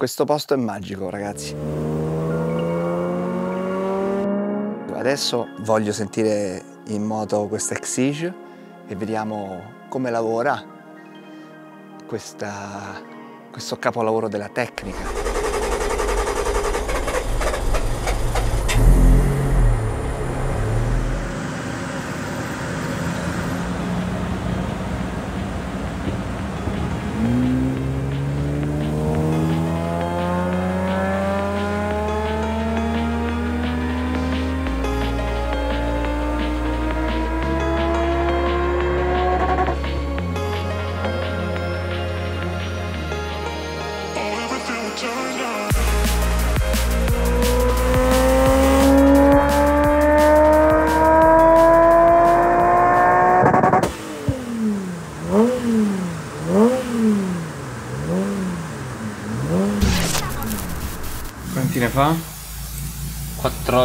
Questo posto è magico, ragazzi. Adesso voglio sentire in moto questa Exige e vediamo come lavora questa, questo capolavoro della tecnica.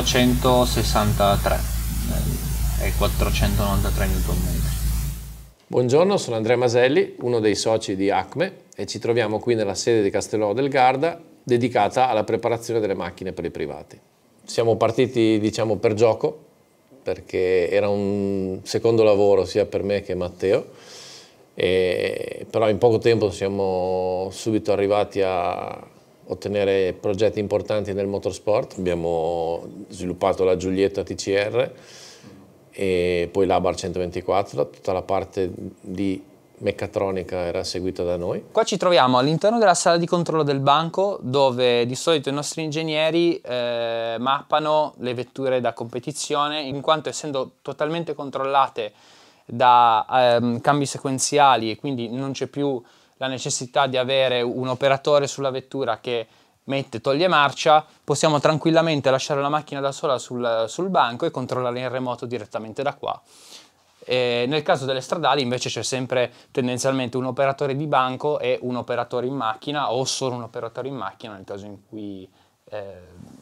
463 eh, e 493 Nm. Buongiorno, sono Andrea Maselli, uno dei soci di ACME e ci troviamo qui nella sede di Castello del Garda dedicata alla preparazione delle macchine per i privati. Siamo partiti diciamo per gioco perché era un secondo lavoro sia per me che Matteo e, però in poco tempo siamo subito arrivati a, ottenere progetti importanti nel motorsport, abbiamo sviluppato la Giulietta TCR e poi l'Abar 124, tutta la parte di meccatronica era seguita da noi. Qua ci troviamo all'interno della sala di controllo del banco dove di solito i nostri ingegneri eh, mappano le vetture da competizione in quanto essendo totalmente controllate da ehm, cambi sequenziali e quindi non c'è più la necessità di avere un operatore sulla vettura che mette, toglie marcia, possiamo tranquillamente lasciare la macchina da sola sul, sul banco e controllare in remoto direttamente da qua. E nel caso delle stradali invece c'è sempre tendenzialmente un operatore di banco e un operatore in macchina o solo un operatore in macchina nel caso in cui eh,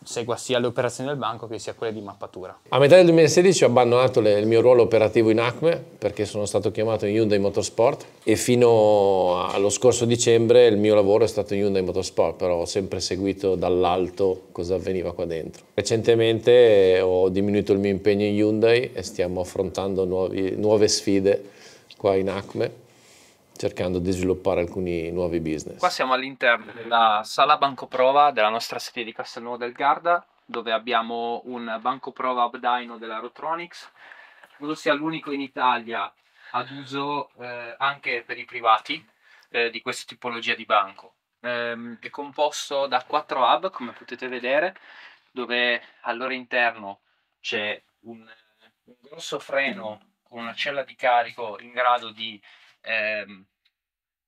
segua sia le operazioni del banco che sia quelle di mappatura. A metà del 2016 ho abbandonato le, il mio ruolo operativo in ACME perché sono stato chiamato in Hyundai Motorsport e fino allo scorso dicembre il mio lavoro è stato in Hyundai Motorsport, però ho sempre seguito dall'alto cosa avveniva qua dentro. Recentemente eh, ho diminuito il mio impegno in Hyundai e stiamo affrontando nuovi, nuove sfide qua in ACME cercando di sviluppare alcuni nuovi business. Qua siamo all'interno della sala bancoprova della nostra sede di Castelnuovo del Garda, dove abbiamo un bancoprova Abdaino della Rotronics, credo sia l'unico in Italia ad uso eh, anche per i privati eh, di questa tipologia di banco. Eh, è composto da quattro hub, come potete vedere, dove al loro interno c'è un, un grosso freno con una cella di carico in grado di ehm,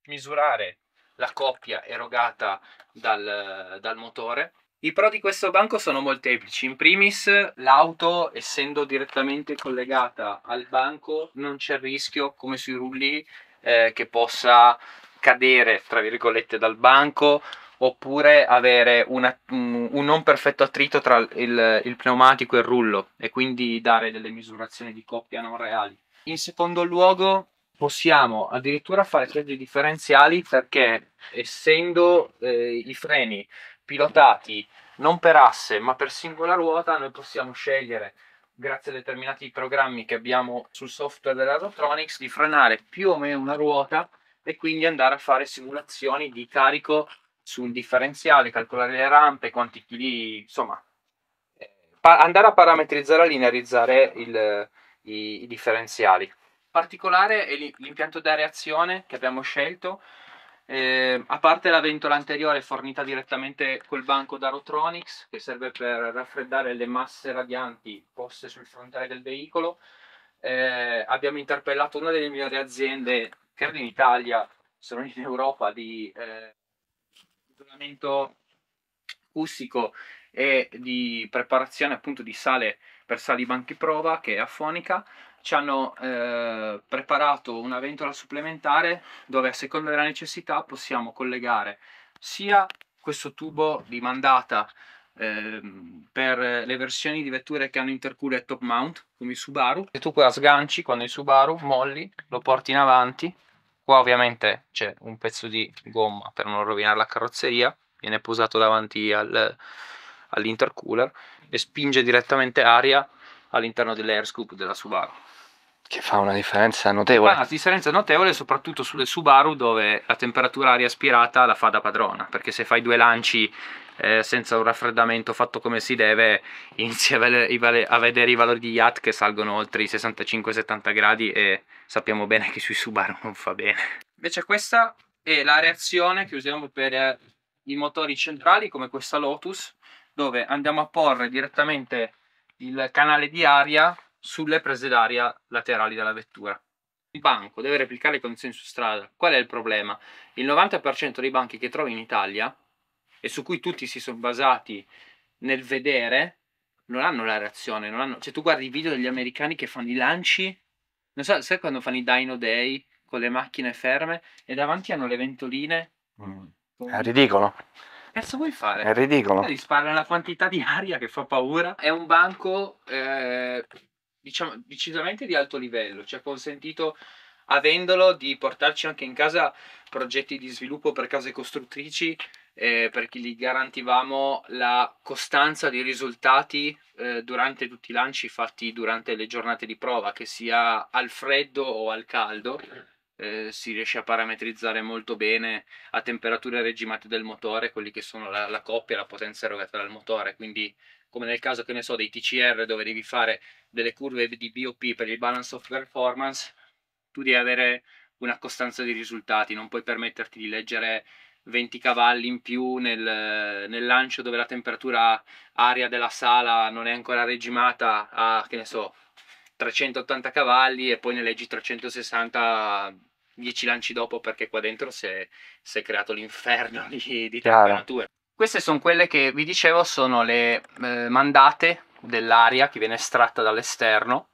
misurare la coppia erogata dal, dal motore. I pro di questo banco sono molteplici. In primis, l'auto, essendo direttamente collegata al banco, non c'è il rischio, come sui rulli, eh, che possa cadere, tra virgolette, dal banco oppure avere una, un non perfetto attrito tra il, il pneumatico e il rullo e quindi dare delle misurazioni di coppia non reali. In secondo luogo, possiamo addirittura fare freni differenziali perché essendo eh, i freni pilotati non per asse ma per singola ruota noi possiamo scegliere grazie a determinati programmi che abbiamo sul software dell'Aerotronics di frenare più o meno una ruota e quindi andare a fare simulazioni di carico sul differenziale, calcolare le rampe, quanti chili, insomma eh, andare a parametrizzare e linearizzare il, i, i differenziali particolare è l'impianto di areazione che abbiamo scelto. Eh, a parte la ventola anteriore fornita direttamente col banco da Rotronics che serve per raffreddare le masse radianti poste sul frontale del veicolo, eh, abbiamo interpellato una delle migliori aziende, credo in Italia, se non in Europa, di eh, isolamento acustico e di preparazione appunto di sale per sali banchi prova che è Affonica ci hanno eh, preparato una ventola supplementare dove a seconda della necessità possiamo collegare sia questo tubo di mandata ehm, per le versioni di vetture che hanno intercooler top mount come il Subaru e tu qua sganci quando il Subaru molli lo porti in avanti qua ovviamente c'è un pezzo di gomma per non rovinare la carrozzeria viene posato davanti al, all'intercooler e spinge direttamente aria all'interno dell'air scoop della Subaru che fa una differenza notevole. Fa una differenza notevole soprattutto sulle Subaru dove la temperatura aria aspirata la fa da padrona, perché se fai due lanci eh, senza un raffreddamento fatto come si deve inizi a, a vedere i valori di yacht che salgono oltre i 65-70 gradi e sappiamo bene che sui Subaru non fa bene. Invece questa è la reazione che usiamo per eh, i motori centrali come questa Lotus dove andiamo a porre direttamente il canale di aria sulle prese d'aria laterali della vettura. Il banco deve replicare le condizioni su strada. Qual è il problema? Il 90% dei banchi che trovi in Italia e su cui tutti si sono basati nel vedere non hanno la reazione, non hanno... cioè tu guardi i video degli americani che fanno i lanci, non so, sai quando fanno i Dino Day con le macchine ferme e davanti hanno le ventoline? Mm. È ridicolo. Cazzo vuoi fare? È ridicolo. Gli una quantità di aria che fa paura. È un banco eh, diciamo, decisamente di alto livello, ci ha consentito avendolo di portarci anche in casa progetti di sviluppo per case costruttrici eh, perché gli garantivamo la costanza dei risultati eh, durante tutti i lanci fatti durante le giornate di prova, che sia al freddo o al caldo. Eh, si riesce a parametrizzare molto bene a temperature regimate del motore quelli che sono la, la coppia e la potenza erogata dal motore quindi come nel caso che ne so dei TCR dove devi fare delle curve di BOP per il balance of performance, tu devi avere una costanza di risultati, non puoi permetterti di leggere 20 cavalli in più nel, nel lancio dove la temperatura aria della sala non è ancora regimata a, che ne so, 380 cavalli e poi ne leggi 360 10 lanci dopo perché qua dentro si è, si è creato l'inferno di, di temperature. Queste sono quelle che vi dicevo sono le eh, mandate dell'aria che viene estratta dall'esterno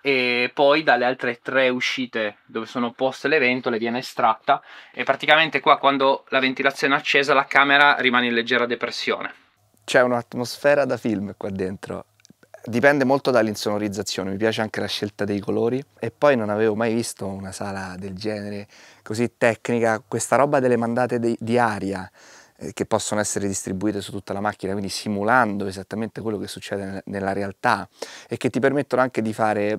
e poi dalle altre tre uscite dove sono poste le ventole viene estratta e praticamente qua quando la ventilazione è accesa la camera rimane in leggera depressione. C'è un'atmosfera da film qua dentro, dipende molto dall'insonorizzazione, mi piace anche la scelta dei colori e poi non avevo mai visto una sala del genere così tecnica, questa roba delle mandate di, di aria eh, che possono essere distribuite su tutta la macchina, quindi simulando esattamente quello che succede nella realtà e che ti permettono anche di fare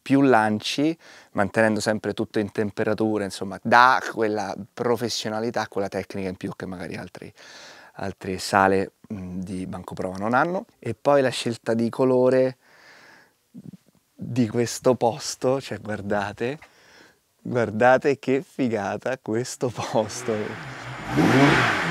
più lanci mantenendo sempre tutto in temperatura, insomma, da quella professionalità, quella tecnica in più che magari altri, altre sale di banco prova non hanno. E poi la scelta di colore di questo posto, cioè guardate, guardate che figata questo posto.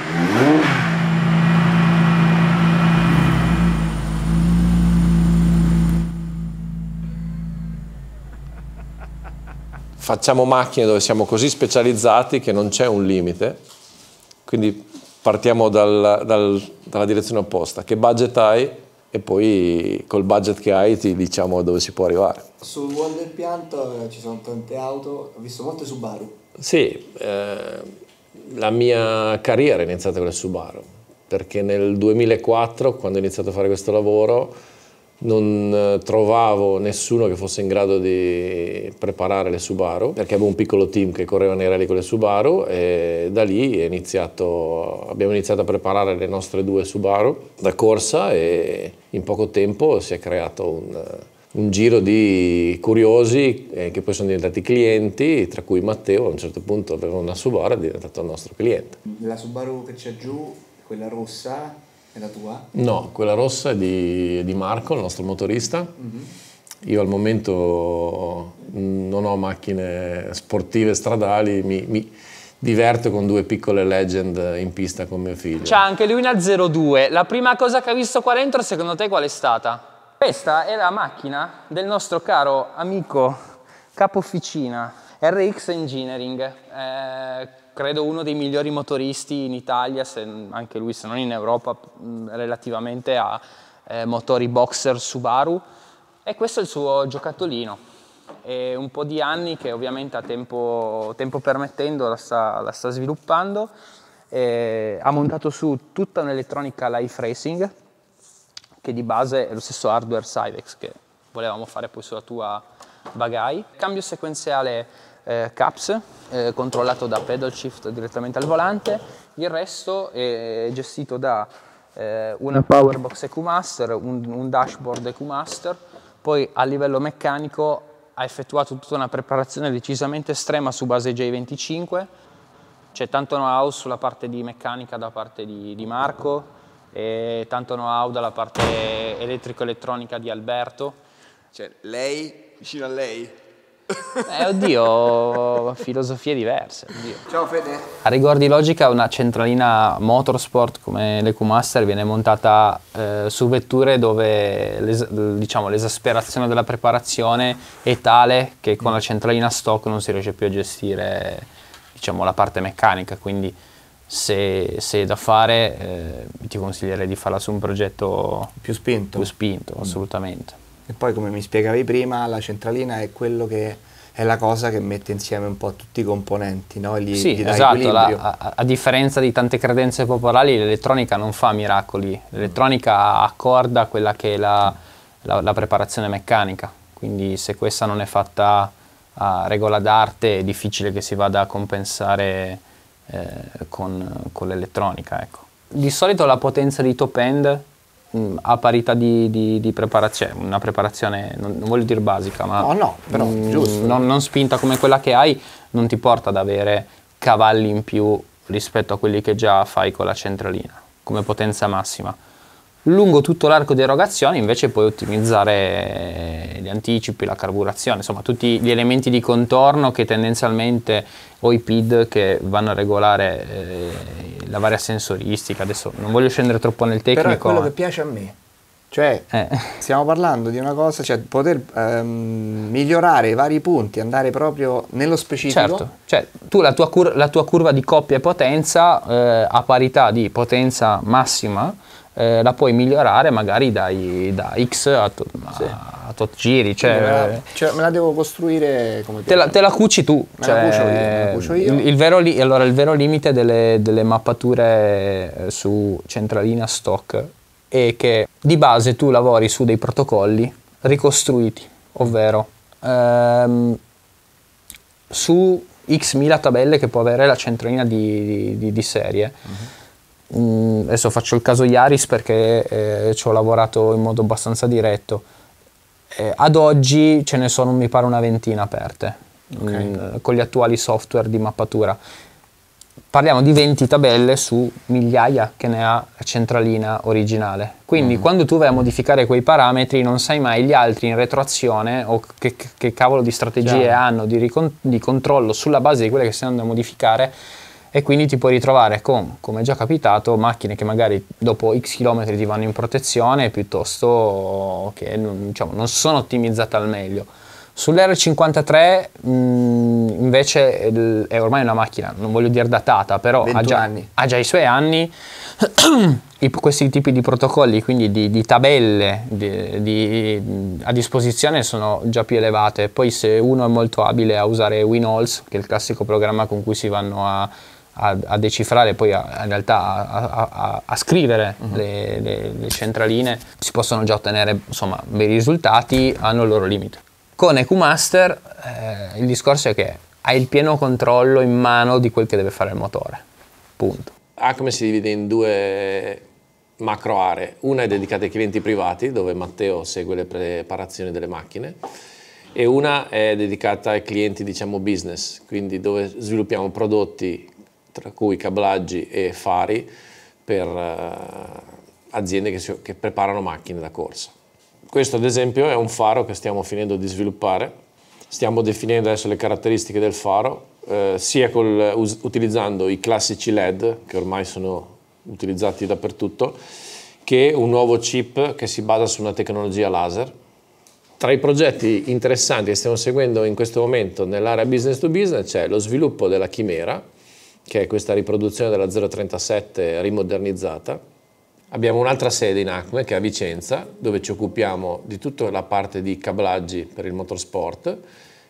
facciamo macchine dove siamo così specializzati che non c'è un limite, quindi partiamo dal, dal, dalla direzione opposta, che budget hai e poi col budget che hai ti diciamo dove si può arrivare. Sul Wonder del pianto eh, ci sono tante auto, ho visto molte Subaru. Sì, eh, la mia carriera è iniziata con le Subaru, perché nel 2004, quando ho iniziato a fare questo lavoro, non eh, trovavo nessuno che fosse in grado di preparare le Subaru perché avevo un piccolo team che correva nei rally con le Subaru e da lì iniziato, abbiamo iniziato a preparare le nostre due Subaru da corsa e in poco tempo si è creato un, eh, un giro di curiosi eh, che poi sono diventati clienti, tra cui Matteo a un certo punto aveva una Subaru e è diventato il nostro cliente. La Subaru che c'è giù, quella rossa, è la tua? No, quella rossa è di, di Marco, il nostro motorista. Mm -hmm. Io al momento mm, non ho macchine sportive stradali, mi, mi diverto con due piccole legend in pista con mio figlio. C'ha anche lui una 02. La prima cosa che ha visto qua dentro, secondo te qual è stata? Questa è la macchina del nostro caro amico capo officina RX Engineering, eh, credo uno dei migliori motoristi in Italia, se, anche lui se non in Europa, mm, relativamente a eh, motori boxer Subaru. E questo è il suo giocattolino. È un po' di anni che ovviamente a tempo, tempo permettendo la sta, la sta sviluppando. Eh, ha montato su tutta un'elettronica life racing che di base è lo stesso hardware Cyvex che volevamo fare poi sulla tua Bagai. Cambio sequenziale eh, CAPS, eh, controllato da pedal shift direttamente al volante, il resto è gestito da eh, una powerbox EQmaster, un, un dashboard EQ Master, poi a livello meccanico ha effettuato tutta una preparazione decisamente estrema su base J25, c'è tanto know-how sulla parte di meccanica da parte di, di Marco, e tanto know-how dalla parte elettrico-elettronica di Alberto. Cioè, lei, vicino a lei, eh, oddio, filosofie diverse. Oddio. Ciao Fede. A rigor di logica una centralina motorsport come l'EcoMaster viene montata eh, su vetture dove les diciamo, l'esasperazione della preparazione è tale che con la centralina stock non si riesce più a gestire diciamo, la parte meccanica, quindi se, se è da fare eh, ti consiglierei di farla su un progetto più spinto. Più spinto, assolutamente. E poi come mi spiegavi prima, la centralina è quello che è la cosa che mette insieme un po' tutti i componenti, no? gli, sì, gli esatto, la, a, a, differenza di tante credenze popolari l'elettronica non fa miracoli, l'elettronica accorda quella che è la, la, la, preparazione meccanica, quindi se questa non è fatta a regola d'arte è difficile che si vada a compensare eh, con, con l'elettronica. Ecco. Di solito la potenza di top end mh, mm, a parità di, di, di, preparazione, una preparazione non, non, voglio dire basica, ma no, no, però, mh, mm, giusto. Non, non spinta come quella che hai, non ti porta ad avere cavalli in più rispetto a quelli che già fai con la centralina come potenza massima. Lungo tutto l'arco di erogazione invece puoi ottimizzare gli anticipi, la carburazione, insomma tutti gli elementi di contorno che tendenzialmente o i PID che vanno a regolare eh, la varia sensoristica, adesso non voglio scendere troppo nel tecnico. Però è quello ma... che piace a me. Cioè, eh. stiamo parlando di una cosa, cioè poter ehm, migliorare i vari punti, andare proprio nello specifico. Certo, cioè tu la tua, cur- la tua curva di coppia e potenza eh, a parità di potenza massima eh, la puoi migliorare magari dai, da X a, to, sì. a tot giri. Cioè, me la, cioè-, cioè, me, la, devo costruire come te la, te la cuci tu. Me cioè, la cucio io. la cucio cioè, io. Il, il, vero li, allora, il, vero limite delle, delle mappature eh, su centralina stock è che di base tu lavori su dei protocolli ricostruiti, ovvero ehm, su x mila tabelle che può avere la centralina di, di, di serie. Uh-huh mh, mm, adesso faccio il caso Iaris perché eh, ci ho lavorato in modo abbastanza diretto. Eh, ad oggi ce ne sono, mi pare, una ventina aperte okay. mh, mm, con gli attuali software di mappatura. Parliamo di 20 tabelle su migliaia che ne ha la centralina originale. Quindi mm. quando tu vai a modificare quei parametri non sai mai gli altri in retroazione o che, che cavolo di strategie Chiaro. hanno di, ricon- di controllo sulla base di quelle che stai andando a modificare e quindi ti puoi ritrovare con, come è già capitato, macchine che magari dopo x chilometri ti vanno in protezione piuttosto che diciamo, non sono ottimizzate al meglio. Sull'R53 mh, mm, invece è ormai una macchina, non voglio dire datata, però ha già, ha già, i suoi anni, I, questi tipi di protocolli, quindi di, di tabelle di, di, a disposizione sono già più elevate, poi se uno è molto abile a usare WinAlls, che è il classico programma con cui si vanno a a, a decifrare, poi a, in realtà a, a scrivere uh-huh. le, le, le, centraline, si possono già ottenere insomma, bei risultati, hanno il loro limite. Con EQMaster eh, il discorso è che hai il pieno controllo in mano di quel che deve fare il motore, punto. Acme si divide in due macro aree, una è dedicata ai clienti privati dove Matteo segue le preparazioni delle macchine e una è dedicata ai clienti diciamo business, quindi dove sviluppiamo prodotti tra cui cablaggi e fari per eh, aziende che, si, che preparano macchine da corsa. Questo ad esempio è un faro che stiamo finendo di sviluppare, stiamo definendo adesso le caratteristiche del faro, eh, sia col, us, utilizzando i classici LED che ormai sono utilizzati dappertutto, che un nuovo chip che si basa su una tecnologia laser. Tra i progetti interessanti che stiamo seguendo in questo momento nell'area business to business c'è lo sviluppo della chimera, che è questa riproduzione della 037 rimodernizzata. Abbiamo un'altra sede in ACME che è a Vicenza, dove ci occupiamo di tutta la parte di cablaggi per il motorsport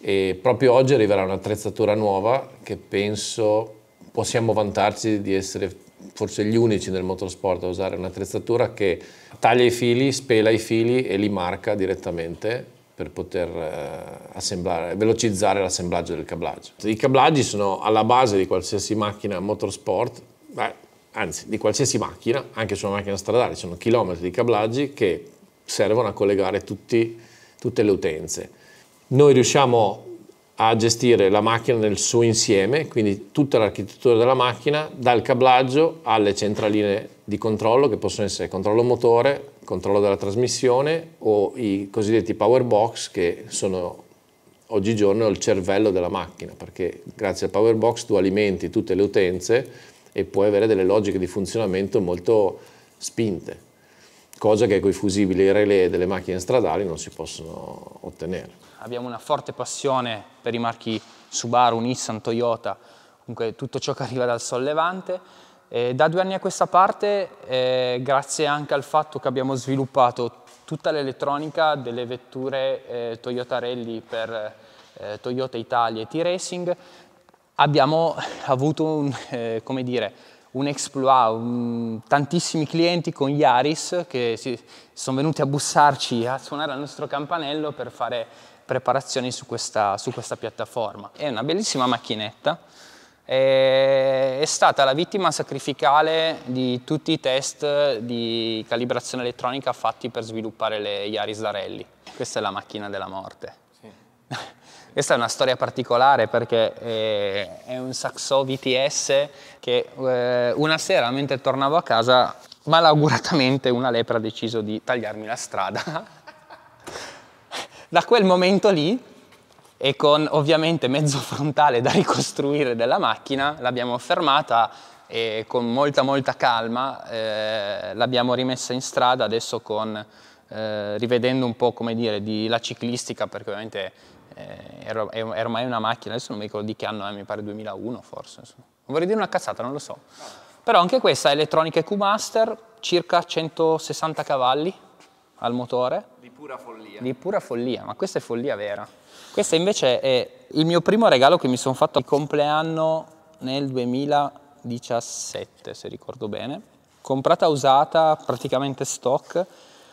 e proprio oggi arriverà un'attrezzatura nuova che penso possiamo vantarci di essere forse gli unici nel motorsport a usare un'attrezzatura che taglia i fili, spela i fili e li marca direttamente per poter eh, assemblare, velocizzare l'assemblaggio del cablaggio. I cablaggi sono alla base di qualsiasi macchina motorsport, beh, anzi di qualsiasi macchina, anche su una macchina stradale, sono chilometri di cablaggi che servono a collegare tutti, tutte le utenze. Noi riusciamo a gestire la macchina nel suo insieme, quindi tutta l'architettura della macchina, dal cablaggio alle centraline di controllo che possono essere controllo motore, controllo della trasmissione o i cosiddetti power box che sono oggigiorno il cervello della macchina perché grazie al power box tu alimenti tutte le utenze e puoi avere delle logiche di funzionamento molto spinte cosa che con i fusibili relay delle macchine stradali non si possono ottenere. Abbiamo una forte passione per i marchi Subaru, Nissan, Toyota, comunque tutto ciò che arriva dal sollevante eh, da due anni a questa parte, eh, grazie anche al fatto che abbiamo sviluppato tutta l'elettronica delle vetture eh, Toyota Rally per eh, Toyota Italia e T-Racing, abbiamo avuto un, eh, come dire, un exploit, un, tantissimi clienti con Iaris che si, sono venuti a bussarci, a suonare al nostro campanello per fare preparazioni su questa, su questa piattaforma. È una bellissima macchinetta, è, è stata la vittima sacrificale di tutti i test di calibrazione elettronica fatti per sviluppare le Iaris Darelli. Questa è la macchina della morte. Questa è una storia particolare perché eh, è, un Saxo VTS che eh, una sera mentre tornavo a casa malauguratamente una lepre ha deciso di tagliarmi la strada. da quel momento lì e con ovviamente mezzo frontale da ricostruire della macchina l'abbiamo fermata e con molta molta calma eh, l'abbiamo rimessa in strada adesso con, eh, rivedendo un po' come dire di, la ciclistica perché ovviamente eh, era, ormai una macchina, adesso non mi ricordo di che anno è, mi pare 2001 forse, insomma. non vorrei dire una cazzata, non lo so. Però anche questa elettronica Q-Master, circa 160 cavalli al motore, di pura follia. Di pura follia, ma questa è follia vera. Questo invece è il mio primo regalo che mi sono fatto al compleanno nel 2017, se ricordo bene. Comprata usata, praticamente stock,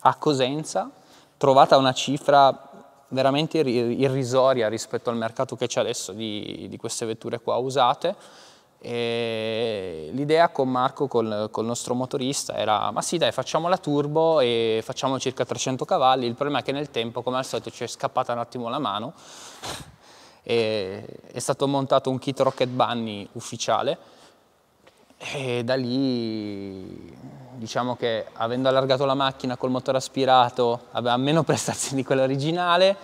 a Cosenza, trovata una cifra veramente irrisoria rispetto al mercato che c'è adesso di, di queste vetture qua usate e l'idea con Marco, col, col, nostro motorista, era ma sì dai facciamo la turbo e facciamo circa 300 cavalli, il problema è che nel tempo come al solito ci è scappata un attimo la mano, è stato montato un kit Rocket Bunny ufficiale e da lì diciamo che avendo allargato la macchina col motore aspirato aveva meno prestazioni di quella originale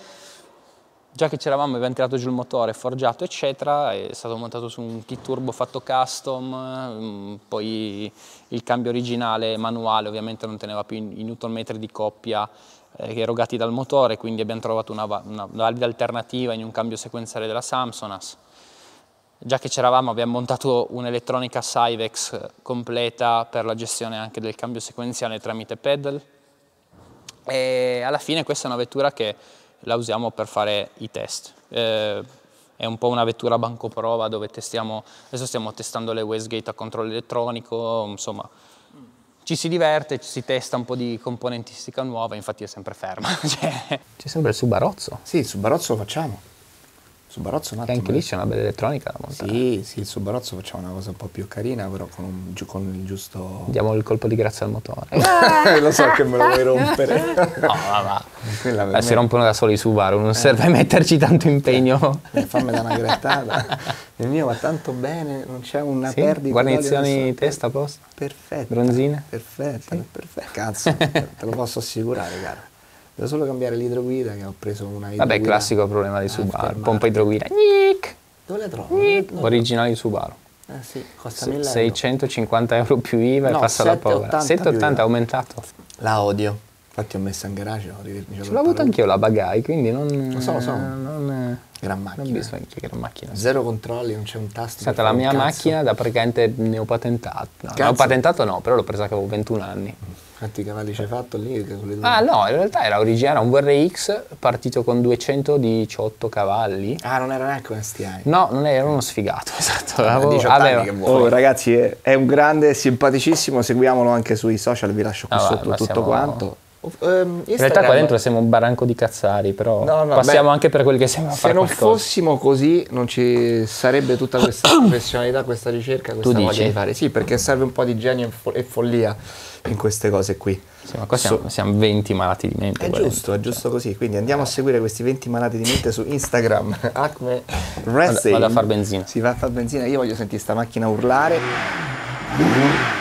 Già che c'eravamo, abbiamo tirato giù il motore, forgiato, eccetera, è stato montato su un kit turbo fatto custom, mm, poi il cambio originale manuale ovviamente non teneva più i newton metri di coppia eh, erogati dal motore, quindi abbiamo trovato una, una valida alternativa in un cambio sequenziale della Samsonas. Già che c'eravamo abbiamo montato un'elettronica Cyvex completa per la gestione anche del cambio sequenziale tramite pedal e alla fine questa è una vettura che la usiamo per fare i test. Eh, è un po' una vettura bancoprova dove testiamo, adesso stiamo testando le Wastegate a controllo elettronico, insomma ci si diverte, ci si testa un po' di componentistica nuova, infatti è sempre ferma. Cioè. C'è sempre il subarozzo. Sì, il subarozzo lo facciamo. Su Barozzo un attimo. E anche lì c'è una bella elettronica da montare. Sì, sì, su Barozzo facciamo una cosa un po' più carina, però con, un, con il giusto. Diamo il colpo di grazia al motore. Eh, lo so che me lo vuoi rompere. no, ma, ma. ma si rompono da soli i Subaru, non eh. serve metterci tanto impegno. Eh, fammi da una grattata. il mio va tanto bene, non c'è una sì, perdita. Guarnizioni di testa posta. Perfetto. Bronzine. Perfetto, sì. perfetto. Cazzo, te lo posso assicurare, caro. Devo solo cambiare l'idroguida che ho preso una idroguida. Vabbè, classico problema di Subaru. Pompa idroguida. Gnic. Dove la trovo? Originale di Subaru. Eh sì, costa 1000 euro. 650 euro più IVA no, e passa la povera. 780 è aumentato. La odio. Infatti ho messo in garage. L'ho avuto anch'io la bagai, quindi non... Lo so, lo so. Non, gran macchina. Non bisogna che gran macchina. Zero controlli, non c'è un tasto. Senta, la mia cazzo. macchina da praticamente ne ho patentato. No, ne ho patentato no, però l'ho presa che avevo 21 anni. Mm. Quanti cavalli hai fatto lì? Ah no, in realtà era originale, un VRX partito con 218 cavalli. Ah, non era neanche un STI? No, non era uno sfigato, esatto. Avevo, 18 aveva. anni oh, ragazzi, è, è, un grande, simpaticissimo, seguiamolo anche sui social, vi lascio qui ah, sotto va, tutto siamo... quanto. Um, in realtà qua dentro siamo un baranco di cazzari, però no, no, passiamo beh, anche per quel che siamo a fare Se non fossimo così non ci sarebbe tutta questa professionalità, questa ricerca, questa tu voglia dici? di fare. Sì, perché serve un po' di genio e follia in queste cose qui. Sì, ma qua siamo, so, siamo 20 malati di mente. È giusto, è giusto così. Quindi andiamo a seguire questi 20 malati di mente su Instagram. Acme Wrestling. Vado, a far benzina. Si va a far benzina, io voglio sentire sta macchina urlare.